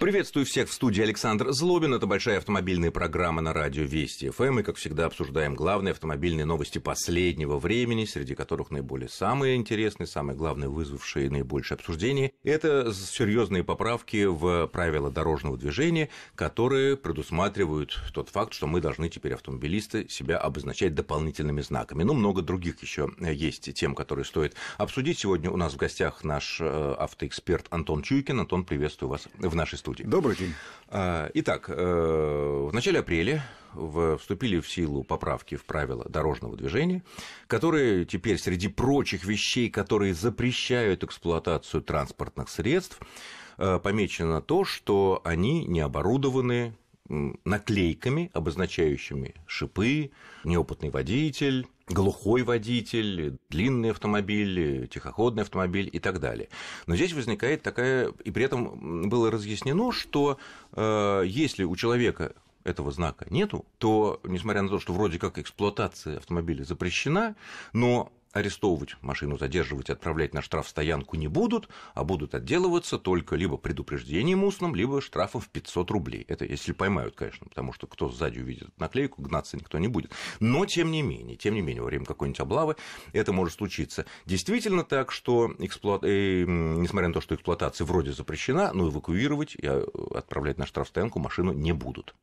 Приветствую всех в студии Александр Злобин. Это большая автомобильная программа на радио Вести ФМ. Эм. И, как всегда, обсуждаем главные автомобильные новости последнего времени, среди которых наиболее самые интересные, самые главные, вызвавшие наибольшее обсуждение. Это серьезные поправки в правила дорожного движения, которые предусматривают тот факт, что мы должны теперь, автомобилисты, себя обозначать дополнительными знаками. Ну, много других еще э, есть тем, которые стоит обсудить. Сегодня у нас в гостях наш э, автоэксперт Антон Чуйкин. Антон, приветствую вас в нашей студии студии. Добрый день. А, итак, э, в начале апреля вступили в силу поправки в правила дорожного движения, которые теперь среди прочих вещей, которые запрещают эксплуатацию транспортных средств, э, помечено то, что они не оборудованы наклейками, обозначающими шипы, неопытный водитель, глухой водитель, длинный автомобиль, тихоходный автомобиль и так далее. Но здесь возникает такая... И при этом было разъяснено, что э, если у человека этого знака нету, то, несмотря на то, что вроде как эксплуатация автомобиля запрещена, но арестовывать машину, задерживать, отправлять на штрафстоянку не будут, а будут отделываться только либо предупреждением устным, либо штрафом в 500 рублей. Это если поймают, конечно, потому что кто сзади увидит наклейку, гнаться никто не будет. Но тем не менее, тем не менее, во время какой-нибудь облавы это может случиться. Действительно так, что эксплуат... э, несмотря на то, что эксплуатация вроде запрещена, но эвакуировать и э, отправлять на штрафстоянку машину не будут.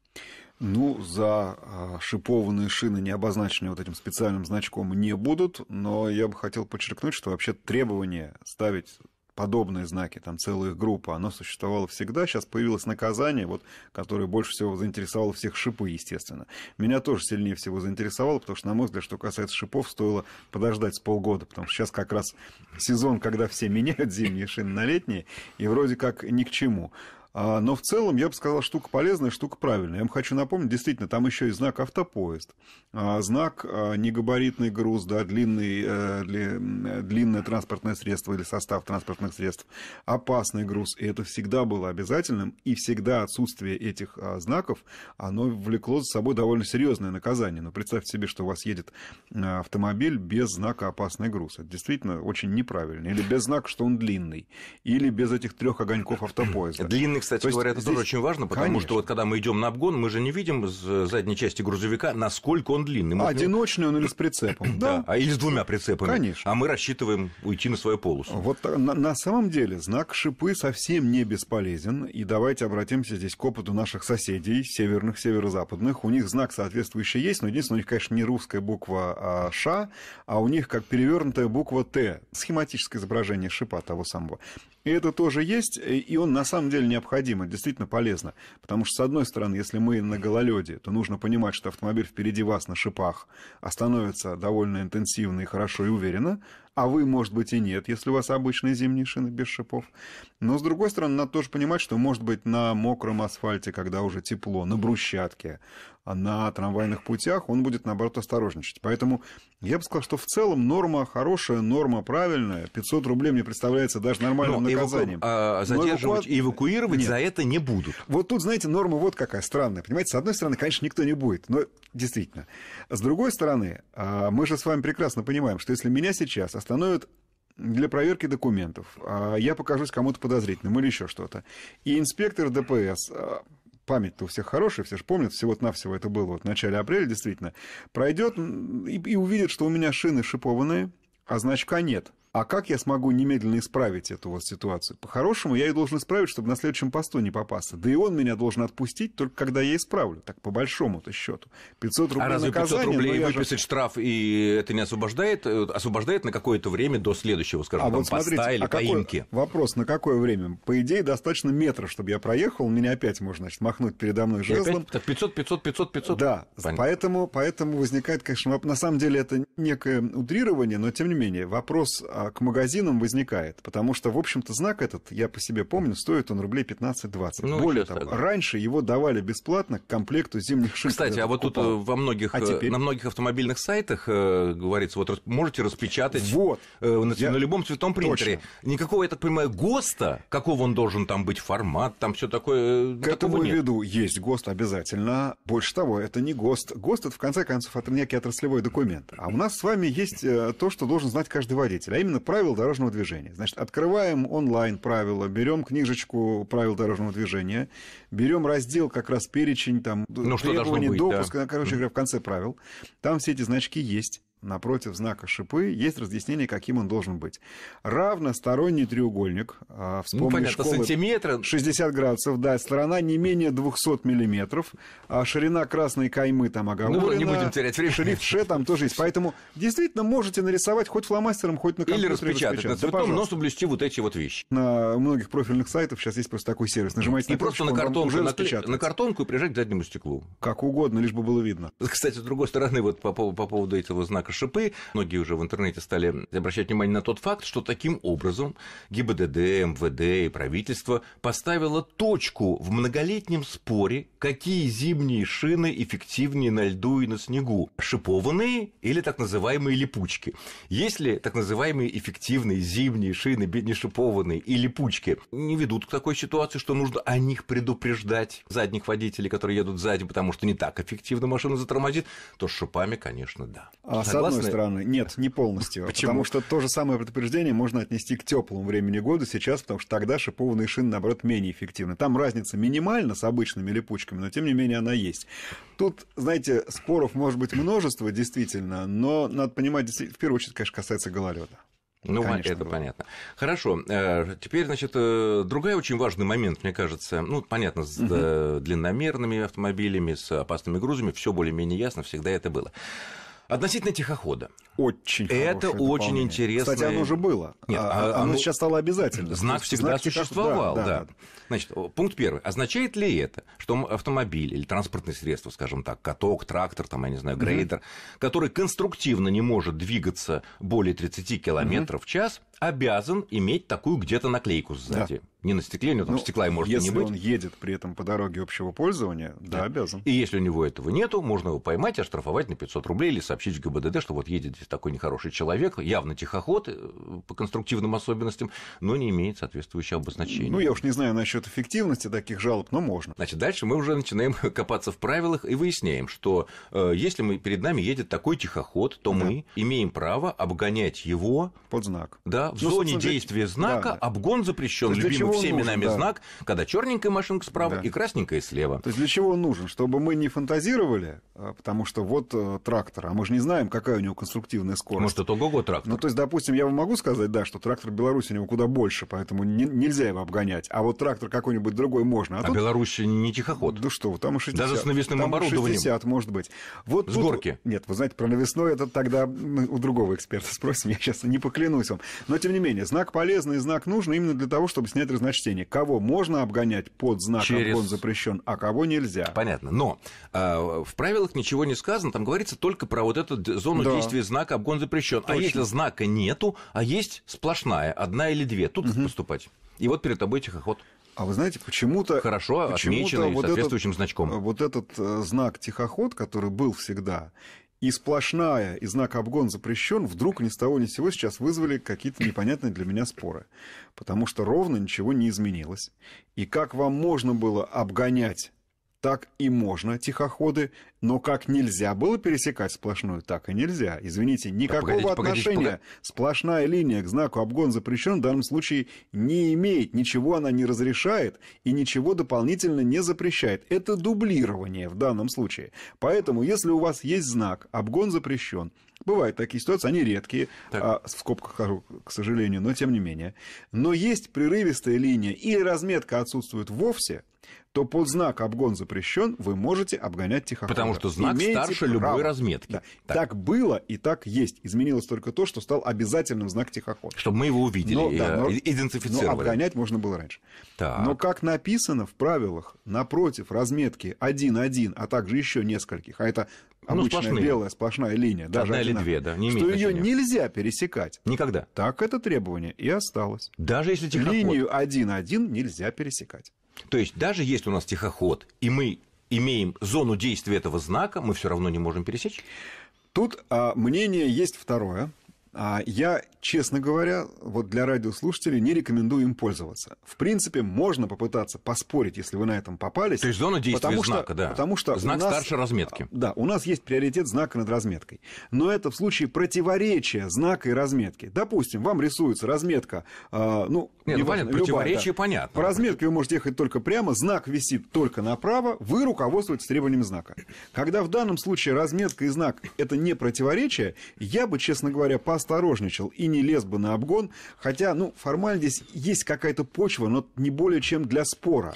Ну, за а, шипованные шины, не обозначенные вот этим специальным значком, не будут, но я бы хотел подчеркнуть, что вообще требование ставить подобные знаки, там целая группа, оно существовало всегда. Сейчас появилось наказание, вот, которое больше всего заинтересовало всех шипы, естественно. Меня тоже сильнее всего заинтересовало, потому что, на мой взгляд, что касается шипов, стоило подождать с полгода, потому что сейчас как раз сезон, когда все меняют зимние шины на летние, и вроде как ни к чему. А, но в целом, я бы сказал, штука полезная, штука правильная. Я вам хочу напомнить, действительно, там еще и знак автопоезд, а, знак а, негабаритный груз, да, длинный, э, длинное транспортное средство или состав транспортных средств, опасный груз. И это всегда было обязательным, и всегда отсутствие этих знаков, оно влекло за собой довольно серьезное наказание. Но представьте себе, что у вас едет автомобиль без знака «опасный груз». Это действительно очень неправильно. Или без знака, что он длинный. Или без этих трех огоньков автопоезда. длинных кстати То говоря, это здесь... тоже очень важно, потому Конечно. что вот когда мы идем на обгон, мы же не видим с э, задней части грузовика, насколько он длинный. Мы... Одиночный он или с прицепом. да. А или с двумя прицепами. Конечно. А мы рассчитываем уйти на свою полосу. Вот на, на самом деле знак шипы совсем не бесполезен. И давайте обратимся здесь к опыту наших соседей, северных, северо-западных. У них знак соответствующий есть, но единственное, у них, конечно, не русская буква а Ш, а у них как перевернутая буква Т. Схематическое изображение шипа того самого. И это тоже есть, и он на самом деле необходим, это действительно полезно. Потому что, с одной стороны, если мы на гололеде, то нужно понимать, что автомобиль впереди вас на шипах остановится а довольно интенсивно и хорошо и уверенно, а вы, может быть, и нет, если у вас обычные зимние шины без шипов. Но, с другой стороны, надо тоже понимать, что, может быть, на мокром асфальте, когда уже тепло, на брусчатке, а на трамвайных путях, он будет, наоборот, осторожничать. Поэтому я бы сказал, что в целом норма хорошая, норма правильная. 500 рублей мне представляется даже нормальным Но наказанием. Эваку... А, задерживать и эвакуировать Нет. за это не будут. Вот тут, знаете, норма вот какая странная. Понимаете, с одной стороны, конечно, никто не будет. Но действительно. С другой стороны, а, мы же с вами прекрасно понимаем, что если меня сейчас остановят для проверки документов. А я покажусь кому-то подозрительным или еще что-то. И инспектор ДПС а, память-то у всех хорошая, все же помнят, всего-то навсего это было вот в начале апреля, действительно, пройдет и, и увидит, что у меня шины шипованные, а значка нет а как я смогу немедленно исправить эту вот ситуацию? По-хорошему, я ее должен исправить, чтобы на следующем посту не попасться. Да и он меня должен отпустить только когда я исправлю, так по большому-то счету. 500 рублей а разве наказание, 500 рублей выписать же... штраф, и это не освобождает? Э, освобождает на какое-то время до следующего, скажем, а там, вот смотрите, поста или а поимки? Какой... Вопрос, на какое время? По идее, достаточно метра, чтобы я проехал, меня опять можно, значит, махнуть передо мной жезлом. Опять, так 500, 500, 500, 500? Да, поэтому, поэтому возникает, конечно, на самом деле это некое утрирование, но тем не менее, вопрос о а к магазинам возникает, потому что, в общем-то, знак этот, я по себе помню, стоит он рублей 15-20. Ну, Более того, так. раньше его давали бесплатно к комплекту зимних шин. Кстати, а вот покупал. тут э, во многих, а э, теперь? на многих автомобильных сайтах э, говорится, вот можете распечатать вот. Э, на, я... на любом цветном принтере. Точно. Никакого, я так понимаю, ГОСТа, какого он должен там быть, формат, там все такое. Э, к этому нет. виду есть ГОСТ обязательно. Больше того, это не ГОСТ. ГОСТ это, в конце концов, это некий отраслевой документ. А у нас с вами есть то, что должен знать каждый водитель, а именно Естественно, правил дорожного движения. Значит, открываем онлайн правила, берем книжечку правил дорожного движения, берем раздел как раз перечень там ну, требований, допуска, да. Ну, короче говоря, в конце правил. Там все эти значки есть напротив знака шипы есть разъяснение, каким он должен быть. Равносторонний треугольник, а, ну, вспомни, ну, понятно, школы, 60 градусов, да, сторона не менее 200 миллиметров, а ширина красной каймы там оговорена. Ну, не будем терять время. Шрифт ше там тоже есть. Поэтому действительно можете нарисовать хоть фломастером, хоть на компьютере. Или распечатать распечатать. на цветном, да, но соблюсти вот эти вот вещи. На многих профильных сайтах сейчас есть просто такой сервис. Нажимаете и на просто на картонку, уже на, на картонку и прижать к заднему стеклу. Как угодно, лишь бы было видно. Кстати, с другой стороны, вот по, по, по поводу этого знака шипы. Многие уже в интернете стали обращать внимание на тот факт, что таким образом ГИБДД, МВД и правительство поставило точку в многолетнем споре, какие зимние шины эффективнее на льду и на снегу – шипованные или так называемые липучки. Если так называемые эффективные зимние шины, не шипованные и липучки, не ведут к такой ситуации, что нужно о них предупреждать задних водителей, которые едут сзади, потому что не так эффективно машина затормозит, то с шипами, конечно, да. А Согласен? согласны? одной стороны. Нет, не полностью. Почему? Потому что то же самое предупреждение можно отнести к теплому времени года сейчас, потому что тогда шипованные шины, наоборот, менее эффективны. Там разница минимальна с обычными липучками, но тем не менее она есть. Тут, знаете, споров может быть множество, действительно, но надо понимать, в первую очередь, конечно, касается гололеда. Ну, Конечно, это да. понятно. Хорошо. Э, теперь, значит, э, другая очень важный момент, мне кажется. Ну, понятно, с угу. длинномерными автомобилями, с опасными грузами, все более-менее ясно, всегда это было. Относительно тихохода. Очень Это очень интересно. Кстати, оно уже было. Нет, а, а, оно, оно сейчас стало обязательным. Знак всегда знак существовал, да, да. да. Значит, пункт первый. Означает ли это, что автомобиль или транспортное средство, скажем так, каток, трактор, там, я не знаю, грейдер, mm который конструктивно не может двигаться более 30 километров mm в час, обязан иметь такую где-то наклейку сзади? Да не на стекле, у него там ну, стекла и может и не быть. Если он едет при этом по дороге общего пользования, да, да, обязан. И если у него этого нету, можно его поймать, оштрафовать на 500 рублей или сообщить в ГБДД, что вот едет здесь такой нехороший человек, явно тихоход э, по конструктивным особенностям, но не имеет соответствующего обозначения. Ну, я уж не знаю насчет эффективности таких жалоб, но можно. Значит, дальше мы уже начинаем копаться в правилах и выясняем, что э, если мы, перед нами едет такой тихоход, то да. мы имеем право обгонять его... Под знак. Да, в ну, зоне действия знака да, да. обгон запрещен. Любимый всеми нужен, нами да. знак, когда черненькая машинка справа да. и красненькая слева. То есть для чего он нужен? Чтобы мы не фантазировали, а, потому что вот э, трактор, а мы же не знаем, какая у него конструктивная скорость. Может, это ого-го трактор. Ну, то есть, допустим, я вам могу сказать, да, что трактор Беларуси у него куда больше, поэтому не, нельзя его обгонять. А вот трактор какой-нибудь другой можно. А, а тут... Беларусь не тихоход. Да что, там 60. Даже с навесным там оборудованием. 60, может быть. Вот с тут... горки. Нет, вы знаете, про навесное это тогда ну, у другого эксперта спросим. Я сейчас не поклянусь вам. Но, тем не менее, знак полезный, знак нужен именно для того, чтобы снять разнообразие разночтение. Кого можно обгонять под знаком Через... «он запрещен», а кого нельзя. Понятно. Но э, в правилах ничего не сказано, там говорится только про вот эту зону да. действия знака «обгон запрещен». А Точно. А если знака нету, а есть сплошная, одна или две, тут угу. как поступать? И вот перед тобой тихоход. А вы знаете, почему-то... Хорошо почему отмеченный вот соответствующим этот, значком. Вот этот э, знак тихоход, который был всегда, и сплошная, и знак «обгон запрещен», вдруг ни с того ни с сего сейчас вызвали какие-то непонятные для меня споры. Потому что ровно ничего не изменилось. И как вам можно было обгонять так и можно, тихоходы, но как нельзя было пересекать сплошную, так и нельзя. Извините, никакого да, погодите, отношения погодите, погодите. сплошная линия к знаку «обгон запрещен» в данном случае не имеет, ничего она не разрешает и ничего дополнительно не запрещает. Это дублирование в данном случае. Поэтому, если у вас есть знак «обгон запрещен», Бывают такие ситуации, они редкие, так. а, в скобках, а, к сожалению, но тем не менее. Но есть прерывистая линия или разметка отсутствует вовсе – то под знак «Обгон запрещен» вы можете обгонять тихохода. Потому что знак Имеете старше право. любой разметки. Да. Так. так было и так есть. Изменилось только то, что стал обязательным знак тихохода. Чтобы мы его увидели, но, и, да, э, но, идентифицировали. Но обгонять можно было раньше. Так. Но как написано в правилах, напротив разметки 1-1, а также еще нескольких, а это ну, обычная ну, белая сплошная линия, даже одна или две, да, не что ее нельзя пересекать. Никогда. Так это требование и осталось. Даже если тихоход. Линию 1-1 нельзя пересекать. То есть даже есть у нас тихоход, и мы имеем зону действия этого знака, мы все равно не можем пересечь? Тут а, мнение есть второе. А я, честно говоря, вот для радиослушателей не рекомендую им пользоваться. В принципе, можно попытаться поспорить, если вы на этом попались. То есть зона действия потому что, знака, да. Потому что Знак нас, старше разметки. А, да, у нас есть приоритет знака над разметкой. Но это в случае противоречия знака и разметки. Допустим, вам рисуется разметка, а, ну, Нет, не ну, понятно, любая, противоречие да. понятно. По разметке вы можете ехать только прямо, знак висит только направо, вы руководствуетесь требованием знака. Когда в данном случае разметка и знак – это не противоречие, я бы, честно говоря, поспорил осторожничал и не лез бы на обгон, хотя, ну, формально здесь есть какая-то почва, но не более чем для спора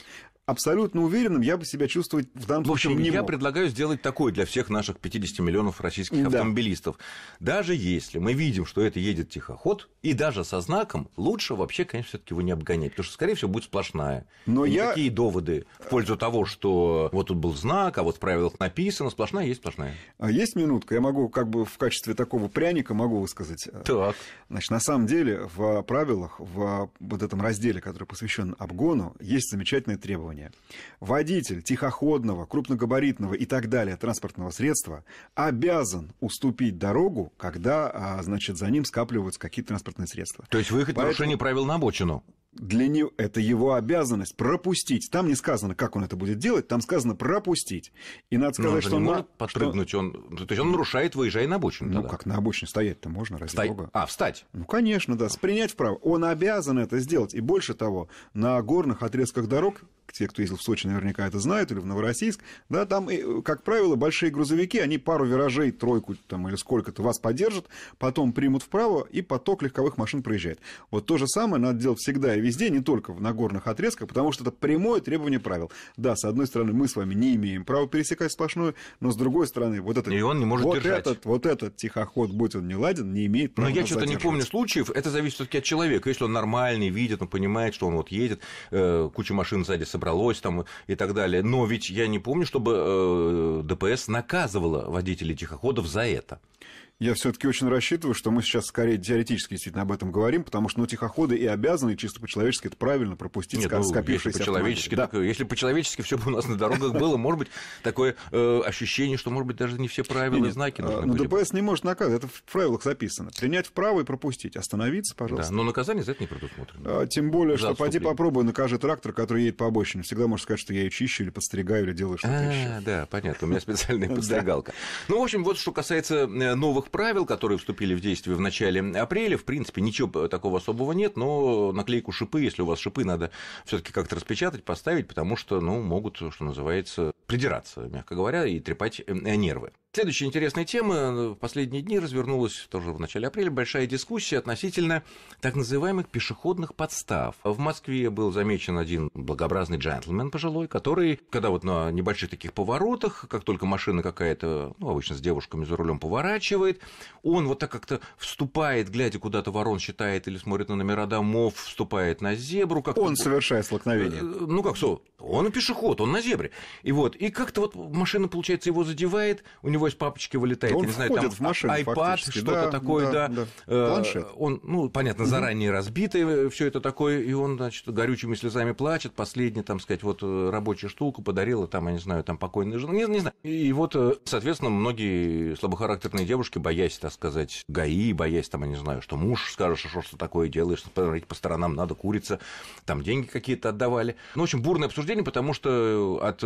абсолютно уверенным я бы себя чувствовать в данном в общем, случае не я мог. предлагаю сделать такое для всех наших 50 миллионов российских да. автомобилистов. Даже если мы видим, что это едет тихоход, и даже со знаком, лучше вообще, конечно, все-таки его не обгонять, потому что, скорее всего, будет сплошная. Но и я... Никакие доводы в пользу того, что вот тут был знак, а вот в правилах написано, сплошная есть сплошная. А есть минутка, я могу как бы в качестве такого пряника могу высказать. Э, так. Значит, на самом деле в правилах, в вот этом разделе, который посвящен обгону, есть замечательное требование внимание, водитель тихоходного, крупногабаритного и так далее транспортного средства обязан уступить дорогу, когда, а, значит, за ним скапливаются какие-то транспортные средства. То есть выход Поэтому... нарушение правил на обочину? для него это его обязанность пропустить. Там не сказано, как он это будет делать, там сказано пропустить. И надо сказать, Но он что он может на... подпрыгнуть, что... он то есть он нарушает, выезжая на обочину. Ну тогда. как на обочине стоять-то можно, ради Сто... бога. А встать? Ну конечно, да, принять вправо. Он обязан это сделать. И больше того, на горных отрезках дорог те, кто ездил в Сочи, наверняка это знают, или в Новороссийск, да, там, как правило, большие грузовики, они пару виражей, тройку там или сколько-то вас поддержат, потом примут вправо, и поток легковых машин проезжает. Вот то же самое надо делать всегда и везде, не только в нагорных отрезках, потому что это прямое требование правил. Да, с одной стороны, мы с вами не имеем права пересекать сплошную, но с другой стороны, вот этот... И он не может вот держать. Этот, вот этот тихоход, будь он не ладен, не имеет права Но я что-то не помню случаев, это зависит все-таки от человека. Если он нормальный, видит, он понимает, что он вот едет, э, куча машин сзади собралась, собралось там и так далее. Но ведь я не помню, чтобы э, ДПС наказывала водителей тихоходов за это. Я все-таки очень рассчитываю, что мы сейчас скорее теоретически действительно об этом говорим, потому что ну, тихоходы и обязаны, чисто по-человечески это правильно пропустить Нет, ну, скопившиеся если по-человечески, да. так, э, Если по-человечески все бы у нас на дорогах было, может быть, такое э, ощущение, что, может быть, даже не все правила и знаки а, нужны Ну, ДПС не может наказывать, это в правилах записано. Принять вправо и пропустить, остановиться, пожалуйста. Да, но наказание за это не предусмотрено. А, тем более, что пойди попробуй накажи трактор, который едет по обочине. Всегда можно сказать, что я ее чищу или подстригаю, или делаю что-то а, еще. Да, понятно, у меня специальная подстригалка. Ну, в общем, вот что касается э, новых новых правил, которые вступили в действие в начале апреля. В принципе, ничего такого особого нет, но наклейку шипы, если у вас шипы, надо все таки как-то распечатать, поставить, потому что, ну, могут, что называется, придираться, мягко говоря, и трепать э, нервы. Следующая интересная тема. В последние дни развернулась тоже в начале апреля большая дискуссия относительно так называемых пешеходных подстав. В Москве был замечен один благообразный джентльмен пожилой, который, когда вот на небольших таких поворотах, как только машина какая-то, ну, обычно с девушками за рулем поворачивает, он вот так как-то вступает, глядя куда-то ворон считает или смотрит на номера домов, вступает на зебру. Как он совершает столкновение. Э, ну, как что? Он пешеход, он на зебре. И вот, и как-то вот машина, получается, его задевает, у него него из папочки вылетает, он я не знаю, там в машину, iPad, что-то да, такое, да. да. да. Э, Планшет. Он, ну, понятно, заранее разбитый, э, все это такое, и он, значит, горючими слезами плачет, последний, там, сказать, вот э, рабочая штука подарила, там, я не знаю, там, покойная жена, не, не знаю. И вот, соответственно, многие слабохарактерные девушки, боясь, так сказать, ГАИ, боясь, там, я не знаю, что муж скажет, что что такое делаешь, смотреть по сторонам, надо курица, там, деньги какие-то отдавали. Ну, в общем, бурное обсуждение, потому что от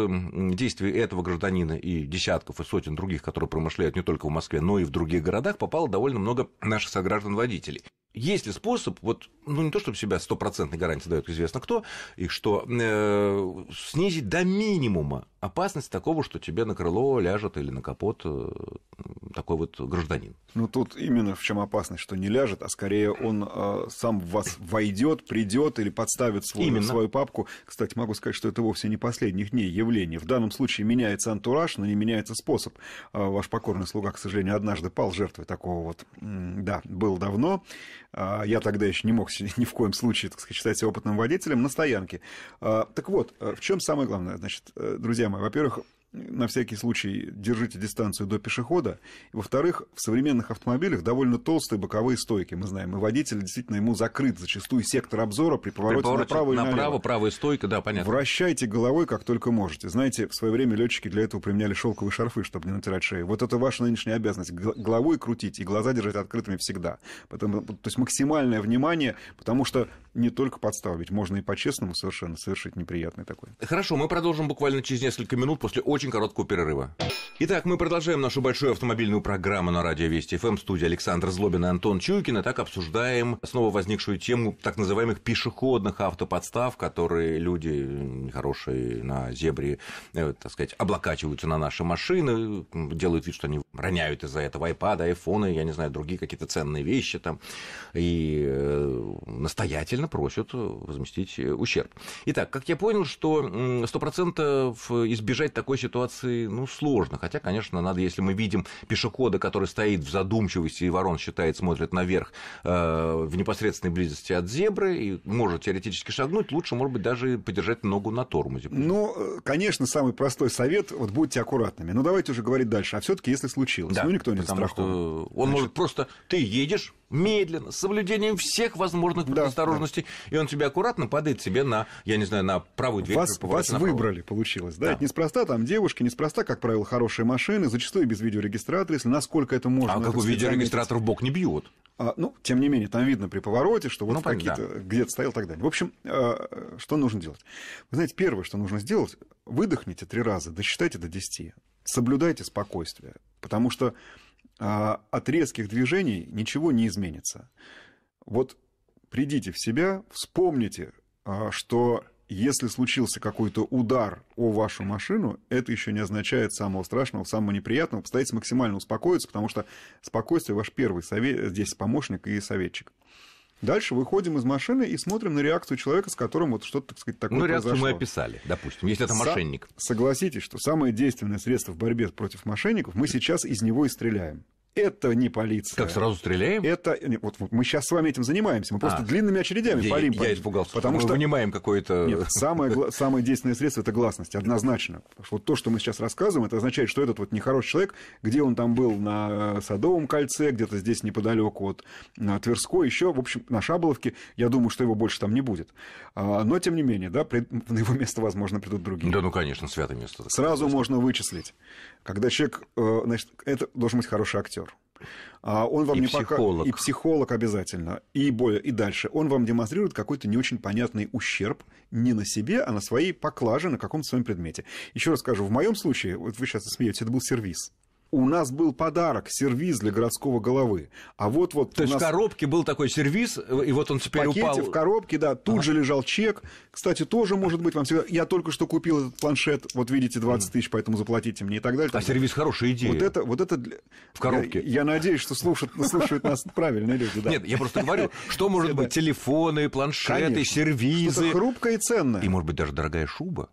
действий этого гражданина и десятков и сотен других которые промышляют не только в Москве, но и в других городах, попало довольно много наших сограждан-водителей есть ли способ, вот, ну не то чтобы себя стопроцентной гарантии дает известно кто, и что э, снизить до минимума опасность такого, что тебе на крыло ляжет или на капот э, такой вот гражданин. Ну тут именно в чем опасность, что не ляжет, а скорее он э, сам в вас войдет, придет или подставит свой, именно. свою папку. Кстати, могу сказать, что это вовсе не последних дней явление. В данном случае меняется антураж, но не меняется способ. Э, ваш покорный слуга, к сожалению, однажды пал жертвой такого вот, да, был давно. А, я тогда еще не мог ни в коем случае, так сказать, считать себя опытным водителем на стоянке. А, так вот, э, в чем самое главное, значит, э, друзья мои, во-первых, на всякий случай держите дистанцию до пешехода. Во-вторых, в современных автомобилях довольно толстые боковые стойки, мы знаем, и водитель действительно ему закрыт зачастую сектор обзора при повороте, при повороте направо, направо налево. правая стойка, да, понятно. Вращайте головой как только можете. Знаете, в свое время летчики для этого применяли шелковые шарфы, чтобы не натирать шею. Вот это ваша нынешняя обязанность. Головой крутить и глаза держать открытыми всегда. Потому, то есть максимальное внимание, потому что не только подстава, ведь можно и по-честному совершенно совершить неприятный такой. Хорошо, мы продолжим буквально через несколько минут после очень очень короткого перерыва. Итак, мы продолжаем нашу большую автомобильную программу на радио Вести ФМ, студии Александр Злобин и Антон Чуйкин. И так обсуждаем снова возникшую тему так называемых пешеходных автоподстав, которые люди хорошие на зебре, э, так сказать, облокачиваются на наши машины, делают вид, что они роняют из-за этого iPad, айфоны, я не знаю, другие какие-то ценные вещи там, и э, настоятельно просят возместить э, ущерб. Итак, как я понял, что 100% избежать такой ситуации ситуации ну, сложно. Хотя, конечно, надо, если мы видим пешехода, который стоит в задумчивости, и ворон считает, смотрит наверх э, в непосредственной близости от зебры, и может теоретически шагнуть, лучше, может быть, даже подержать ногу на тормозе. Ну, э, конечно, самый простой совет, вот будьте аккуратными. Но давайте уже говорить дальше. А все таки если случилось, да, ну, никто не страхован. он Значит... может просто, ты едешь, медленно, с соблюдением всех возможных предосторожностей, да, да. и он тебе аккуратно падает себе на, я не знаю, на правую дверь. Вас, вас выбрали, получилось, да? да. Это неспроста, там где девушки неспроста, как правило, хорошие машины, зачастую без видеорегистратора, если насколько это можно. А ну, какой видеорегистратор заметить. в бок не бьет? А, ну, тем не менее, там видно при повороте, что вот ну, какие-то, где-то стоял и так далее. В общем, а, что нужно делать? Вы знаете, первое, что нужно сделать, выдохните три раза, досчитайте до десяти, соблюдайте спокойствие, потому что а, от резких движений ничего не изменится. Вот придите в себя, вспомните, а, что если случился какой-то удар о вашу машину, это еще не означает самого страшного, самого неприятного. Постарайтесь максимально успокоиться, потому что спокойствие ваш первый совет, здесь помощник и советчик. Дальше выходим из машины и смотрим на реакцию человека, с которым вот что-то, так сказать, такое ну, реакцию произошло. мы описали, допустим, если это мошенник. Со- согласитесь, что самое действенное средство в борьбе против мошенников, мы сейчас из него и стреляем. Это не полиция. Как сразу стреляем? Это вот, мы сейчас с вами этим занимаемся. Мы просто а, длинными очередями я, палим. Я, испугался. Потому что мы вынимаем какое-то. Нет, самое, самое действенное средство это гласность, однозначно. что вот то, что мы сейчас рассказываем, это означает, что этот вот нехороший человек, где он там был на э, Садовом кольце, где-то здесь неподалеку от э, Тверской, еще, в общем, на Шаболовке, я думаю, что его больше там не будет. А, но тем не менее, да, на его место, возможно, придут другие. Да, ну конечно, святое место. Сразу можно вычислить, когда человек, э, значит, это должен быть хороший актер а он вам и не психолог. Пока... И психолог обязательно. И, более... и дальше. Он вам демонстрирует какой-то не очень понятный ущерб не на себе, а на своей поклаже, на каком-то своем предмете. Еще раз скажу, в моем случае, вот вы сейчас смеетесь, это был сервис у нас был подарок, сервиз для городского головы. А вот вот... То есть нас... в коробке был такой сервиз, и вот он теперь в пакете, упал. в коробке, да, тут ага. же лежал чек. Кстати, тоже может быть вам всегда... Я только что купил этот планшет, вот видите, 20 тысяч, поэтому заплатите мне и так далее. А так сервиз хорошая идея. Вот это... Вот это для... В коробке. Я, я надеюсь, что слушают, слушают нас правильные люди, да. Нет, я просто говорю, что может быть телефоны, планшеты, сервизы. Что-то хрупкое и ценное. И, может быть, даже дорогая шуба.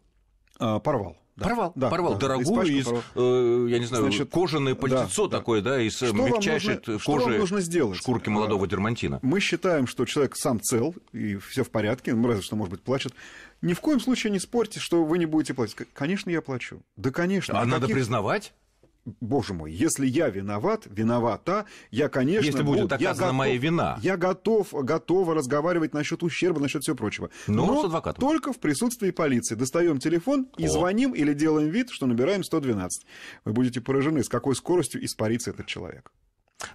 А, порвал. Да, порвал, да, порвал да, дорогую из, порвал. Э, я не знаю, Значит, кожаное пальтецо да, такое, да, из э, что мягчайшей нужно, кожи что нужно сделать? шкурки а, молодого дермантина. Мы считаем, что человек сам цел, и все в порядке, ну, разве что, может быть, плачет. Ни в коем случае не спорьте, что вы не будете платить. Конечно, я плачу. Да, конечно. А, а каких... надо признавать? боже мой, если я виноват, виновата, я, конечно, если будет буду, я готов, моя вина, я готов, готова разговаривать насчет ущерба, насчет всего прочего. Но, ну, Но с адвокатом. только в присутствии полиции. Достаем телефон и О. звоним или делаем вид, что набираем 112. Вы будете поражены, с какой скоростью испарится этот человек.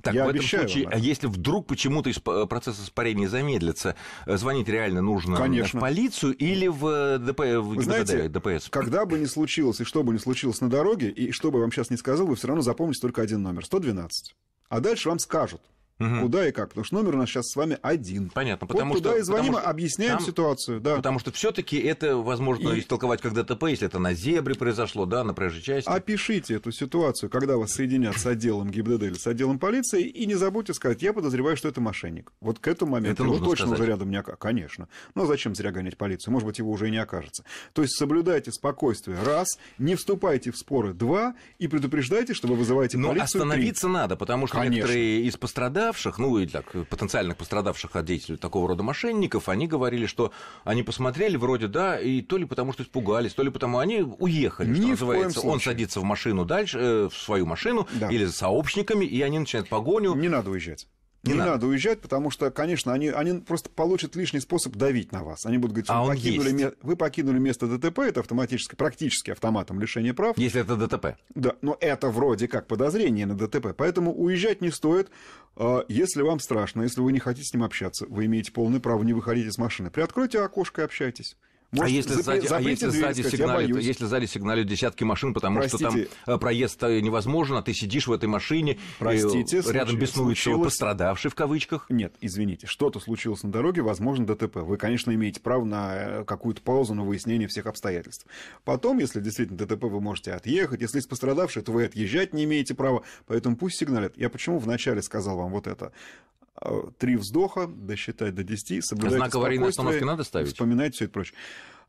Так, Я в этом обещаю, случае, а если вдруг почему-то э, процесс испарения замедлится, э, звонить реально нужно Конечно. в полицию или в, э, ДП, в Вы знаете, ДПС? Когда бы ни случилось и что бы ни случилось на дороге, и что бы я вам сейчас не сказал, вы все равно запомните только один номер – 112. А дальше вам скажут – угу. куда и как. Потому что номер у нас сейчас с вами один. Понятно, потому вот туда что... и звоним, потому объясняем там, ситуацию. Да. Потому что все таки это возможно и... истолковать как ДТП, если это на зебре произошло, да, на проезжей части. Опишите эту ситуацию, когда вас соединят с отделом ГИБДД или с отделом полиции, и не забудьте сказать, я подозреваю, что это мошенник. Вот к этому моменту это его нужно ну, точно сказать. уже рядом не окажется. Конечно. Но зачем зря гонять полицию? Может быть, его уже и не окажется. То есть соблюдайте спокойствие, раз, не вступайте в споры, два, и предупреждайте, что вы вызываете Но полицию, остановиться три. надо, потому что Конечно. некоторые из пострадавших пострадавших, ну и так, потенциальных пострадавших от деятелей такого рода мошенников, они говорили, что они посмотрели вроде, да, и то ли потому, что испугались, то ли потому, они уехали, Ни что называется. Он садится в машину дальше, э, в свою машину да. или за сообщниками, и они начинают погоню. Не надо уезжать. Не, не надо. надо уезжать, потому что, конечно, они, они просто получат лишний способ давить на вас. Они будут говорить, а вы, покинули ме- вы покинули место ДТП, это автоматически, практически автоматом лишение прав. Если это ДТП. Да, но это вроде как подозрение на ДТП. Поэтому уезжать не стоит. А, если вам страшно, если вы не хотите с ним общаться, вы имеете полное право не выходить из машины. Приоткройте окошко и общайтесь. А Может, а если заб... сзади, а если дверь, сзади сказать, сигналят, если сзади сигналят десятки машин, потому Простите. что там э, проезд э, невозможен, а ты сидишь в этой машине, э, Простите, и случай, рядом беснуется случилось... пострадавший в кавычках. Нет, извините, что-то случилось на дороге, возможно ДТП. Вы, конечно, имеете право на какую-то паузу на выяснение всех обстоятельств. Потом, если действительно ДТП, вы можете отъехать. Если есть пострадавший, то вы отъезжать не имеете права, поэтому пусть сигналят. Я почему вначале сказал вам вот это? Э, три вздоха, досчитать до 10, соблюдать Знак аварийной остановки надо ставить? Вспоминать все это прочее.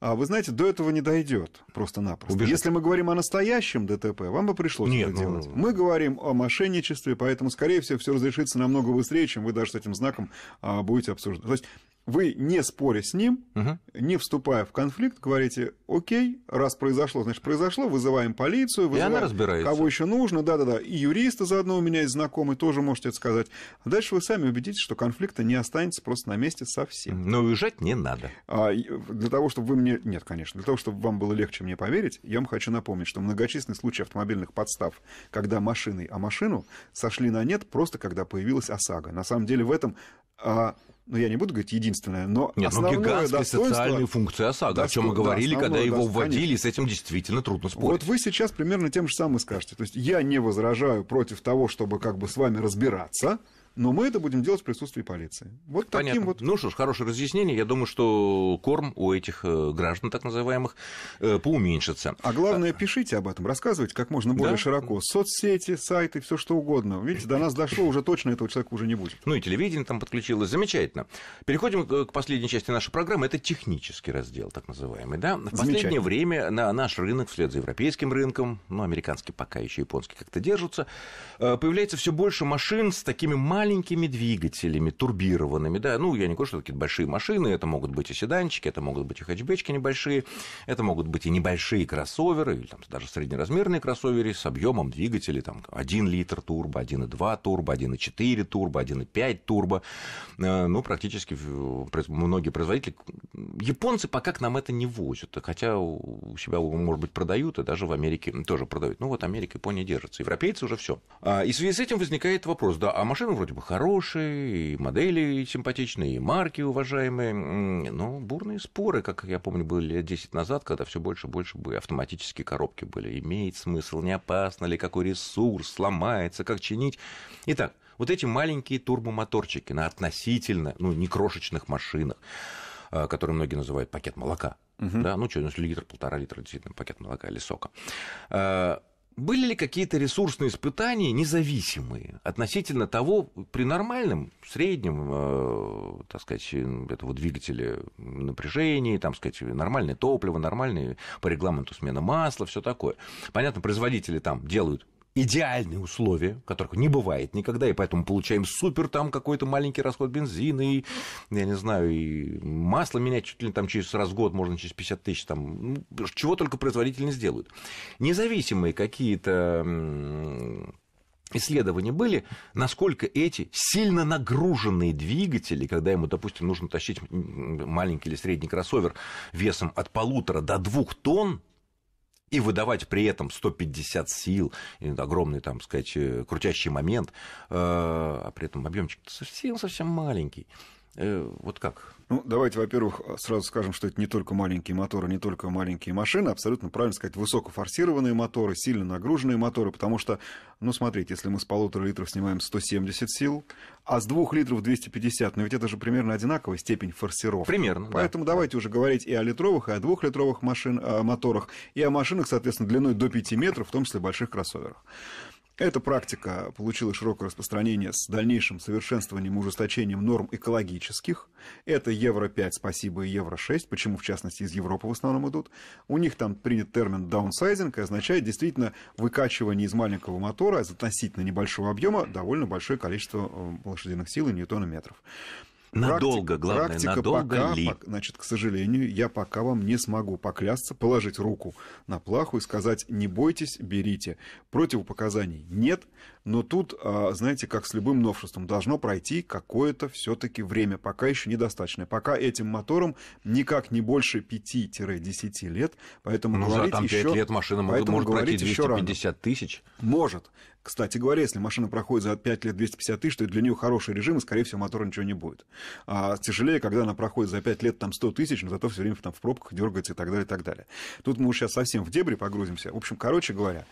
А вы знаете, до этого не дойдет просто-напросто. Убежать. Если мы говорим о настоящем ДТП, вам бы пришлось Нет, это ну... делать. Ну, ну. Мы говорим о мошенничестве, поэтому, скорее всего, все разрешится намного быстрее, чем вы даже с этим знаком а, будете обсуждать. То есть вы, не споря с ним, угу. не вступая в конфликт, говорите, окей, раз произошло, значит, произошло, вызываем полицию, вызываем и она разбирается. кого еще нужно, да-да-да, и юриста заодно у меня есть знакомый, тоже можете это сказать. А дальше вы сами убедитесь, что конфликта не останется просто на месте совсем. Но уезжать не надо. А, для того, чтобы вы мне... Нет, конечно, для того, чтобы вам было легче мне поверить, я вам хочу напомнить, что многочисленные случаи автомобильных подстав, когда машиной а машину сошли на нет просто когда появилась ОСАГО. На самом деле в этом... А, ну я не буду говорить единственное, но Нет, ну, основное ну, гигантская социальная функция ОСАГО, дос... о чем мы говорили, да, когда его вводили, и с этим действительно трудно спорить. Вот вы сейчас примерно тем же самым скажете. То есть я не возражаю против того, чтобы как бы с вами разбираться, но мы это будем делать в присутствии полиции. Вот Понятно. таким вот. Ну что ж, хорошее разъяснение. Я думаю, что корм у этих э, граждан, так называемых, э, поуменьшится. А главное, а, а. пишите об этом, рассказывайте как можно более да? широко. Соцсети, сайты, все что угодно. Видите, до нас дошло, уже точно этого человека уже не будет. Ну и телевидение там подключилось. Замечательно. Переходим к последней части нашей программы. Это технический раздел, так называемый. Да? В последнее время на наш рынок, вслед за европейским рынком, ну, американский пока еще японский как-то держится, э, появляется все больше машин с такими маленькими маленькими двигателями, турбированными, да, ну, я не говорю, что это какие-то большие машины, это могут быть и седанчики, это могут быть и хэтчбечки небольшие, это могут быть и небольшие кроссоверы, или там даже среднеразмерные кроссоверы с объемом двигателей, там, 1 литр турбо, 1,2 турбо, 1,4 турбо, 1,5 турбо, э, ну, практически многие производители, японцы пока к нам это не возят, хотя у себя, может быть, продают, и даже в Америке тоже продают, ну, вот Америка, Япония держится, европейцы уже все. А, и в связи с этим возникает вопрос, да, а машина вроде бы хорошие, и модели симпатичные, и марки уважаемые, но бурные споры, как я помню, были лет 10 назад, когда все больше и больше были автоматические коробки были. Имеет смысл, не опасно ли, какой ресурс, сломается, как чинить. Итак, вот эти маленькие турбомоторчики на относительно, ну, не крошечных машинах, а, которые многие называют пакет молока. Угу. Да, ну что, ну, литр, полтора литра, действительно, пакет молока или сока а, были ли какие-то ресурсные испытания независимые относительно того, при нормальном, среднем, э, так сказать, этого двигателя напряжении, там, сказать, нормальное топливо, нормальное по регламенту смена масла, все такое. Понятно, производители там делают идеальные условия, которых не бывает никогда, и поэтому получаем супер там какой-то маленький расход бензина, и, я не знаю, и масло менять чуть ли там через раз в год, можно через 50 тысяч, там, ну, чего только производители не сделают. Независимые какие-то исследования были, насколько эти сильно нагруженные двигатели, когда ему, допустим, нужно тащить маленький или средний кроссовер весом от полутора до двух тонн, и выдавать при этом 150 сил, огромный, там, сказать, э, крутящий момент, э, а при этом объемчик совсем-совсем маленький. Э, вот как? Ну, давайте, во-первых, сразу скажем, что это не только маленькие моторы, не только маленькие машины, абсолютно правильно сказать, высокофорсированные моторы, сильно нагруженные моторы, потому что, ну, смотрите, если мы с полутора литров снимаем 170 сил, а с двух литров 250, ну ведь это же примерно одинаковая степень форсировки. Примерно, Поэтому да. давайте уже говорить и о литровых, и о двухлитровых машин, о моторах, и о машинах, соответственно, длиной до 5 метров, в том числе больших кроссоверах. Эта практика получила широкое распространение с дальнейшим совершенствованием и ужесточением норм экологических. Это Евро-5, спасибо, и Евро-6, почему, в частности, из Европы в основном идут. У них там принят термин даунсайзинг, и означает действительно выкачивание из маленького мотора из относительно небольшого объема довольно большое количество э, лошадиных сил и ньютона-метров. Надолго, практика, главное, практика надолго пока, ли? Значит, к сожалению, я пока вам не смогу поклясться, положить руку на плаху и сказать, не бойтесь, берите. Противопоказаний нет, но тут, а, знаете, как с любым новшеством, должно пройти какое-то все-таки время, пока еще недостаточное. Пока этим мотором никак не больше 5-10 лет, поэтому ну, говорить за, там еще... 5 лет машина может пройти 250 еще тысяч. Может. Кстати говоря, если машина проходит за 5 лет 250 тысяч, то для нее хороший режим, и, скорее всего, мотора ничего не будет. А тяжелее, когда она проходит за 5 лет там 100 тысяч, но зато все время там в пробках дергается и так далее, и так далее. Тут мы уже сейчас совсем в дебри погрузимся. В общем, короче говоря,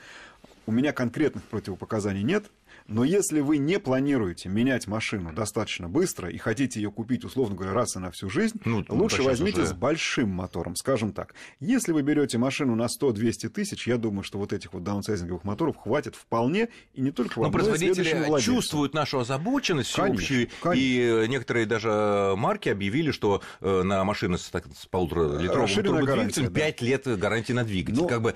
у меня конкретных противопоказаний нет, но если вы не планируете менять машину достаточно быстро и хотите ее купить, условно говоря, раз и на всю жизнь, ну, ну лучше ну, возьмите уже... с большим мотором, скажем так. Если вы берете машину на 100-200 тысяч, я думаю, что вот этих вот даунсайзинговых моторов хватит вполне, и не только вам, но, но производители чувствуют нашу озабоченность всеобщую, конечно, конечно. Э, и некоторые даже э, марки объявили, что э, на машины с, так, с полуторалитровым турбодвигателем 5 да. лет гарантии на двигатель. Но... Как бы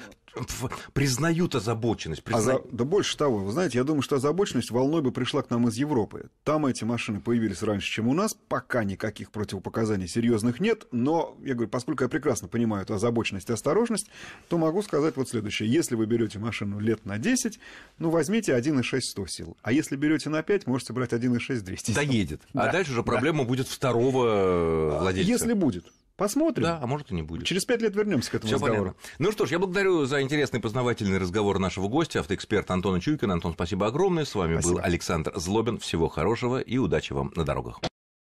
признают озабоченность. Призна... А за... Да больше того, вы знаете, я думаю, что озабоченность волной бы пришла к нам из Европы. Там эти машины появились раньше, чем у нас. Пока никаких противопоказаний серьезных нет. Но, я говорю, поскольку я прекрасно понимаю эту озабоченность и осторожность, то могу сказать вот следующее. Если вы берете машину лет на 10, ну, возьмите 1,6 100 сил. А если берете на 5, можете брать 1,6 200 сил. Доедет. А да. А дальше уже проблема да. будет второго э, а, владельца. Если будет. Посмотрим. Да, а может и не будет. Через пять лет вернемся к этому Всё разговору. Понятно. Ну что ж, я благодарю за интересный познавательный разговор нашего гостя, автоэксперта Антона Чуйкина. Антон, спасибо огромное. С вами спасибо. был Александр Злобин. Всего хорошего и удачи вам на дорогах.